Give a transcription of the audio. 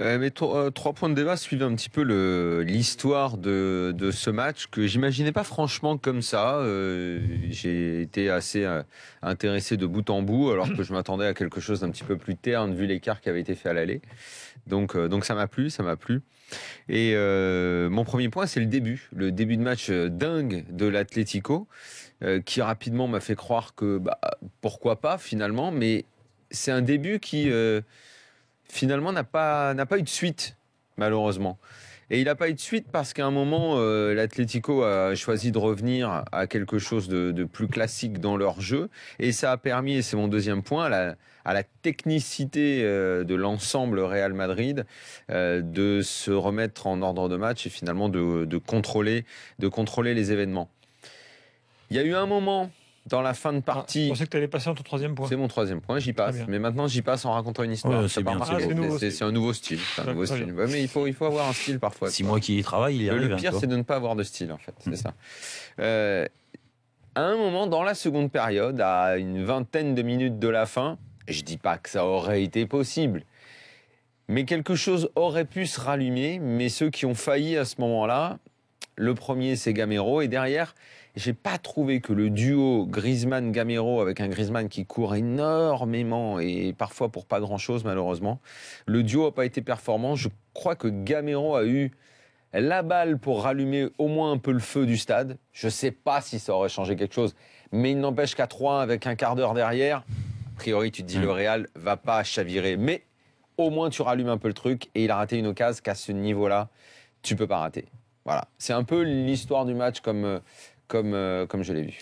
Euh, mais euh, trois points de débat suivent un petit peu l'histoire de, ce match que j'imaginais pas franchement comme ça. Euh, j'ai été assez intéressé de bout en bout alors que je m'attendais à quelque chose d'un petit peu plus terne vu l'écart qui avait été fait à l'aller. Donc, donc ça m'a plu, ça m'a plu. Et mon premier point, c'est le début, le début de match dingue de l'Atlético qui rapidement m'a fait croire que bah, pourquoi pas finalement, mais c'est un début qui finalement, n'a pas, n'a pas eu de suite, malheureusement. Et il n'a pas eu de suite parce qu'à un moment, euh, l'Atlético a choisi de revenir à quelque chose de, de, plus classique dans leur jeu. Et ça a permis, et c'est mon deuxième point, à la, à la technicité euh, de l'ensemble Real Madrid euh, de se remettre en ordre de match et finalement de, de, contrôler, de contrôler les événements. Il y a eu un moment dans la fin de ah, partie. je que tu allais passer en ton troisième point. C'est mon troisième point, j'y passe. Mais maintenant, j'y passe en racontant une histoire. c'est un nouveau style. mais il faut, il faut avoir un style parfois. Six moi qui y travaille, il y Le pire, c'est de ne pas avoir de style, en fait. C'est mm. ça. Euh, à un moment, dans la seconde période, à une vingtaine de minutes de la fin, je dis pas que ça aurait été possible, mais quelque chose aurait pu se rallumer. Mais ceux qui ont failli à ce moment-là, le premier, c'est Gamero. Et derrière, j'ai pas trouvé que le duo Griezmann-Gamero, avec un Griezmann qui court énormément et parfois pour pas grand-chose, malheureusement, le duo n'a pas été performant. Je crois que Gamero a eu la balle pour rallumer au moins un peu le feu du stade. Je sais pas si ça aurait changé quelque chose, mais il n'empêche qu'à 3 avec un quart d'heure derrière, a priori, tu te dis mm. le Real va pas chavirer. Mais au moins, tu rallumes un peu le truc et il a raté une occasion qu'à ce niveau-là, tu peux pas rater. Voilà, c'est un peu l'histoire du match comme, euh, comme, euh, comme je l'ai vu.